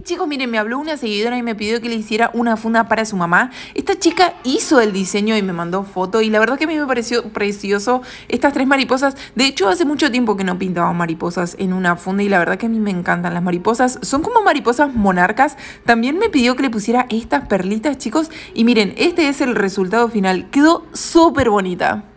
chicos, miren, me habló una seguidora y me pidió que le hiciera una funda para su mamá. Esta chica hizo el diseño y me mandó foto y la verdad que a mí me pareció precioso estas tres mariposas. De hecho, hace mucho tiempo que no pintaba mariposas en una funda y la verdad que a mí me encantan las mariposas. Son como mariposas monarcas. También me pidió que le pusiera estas perlitas, chicos. Y miren, este es el resultado final. Quedó súper bonita.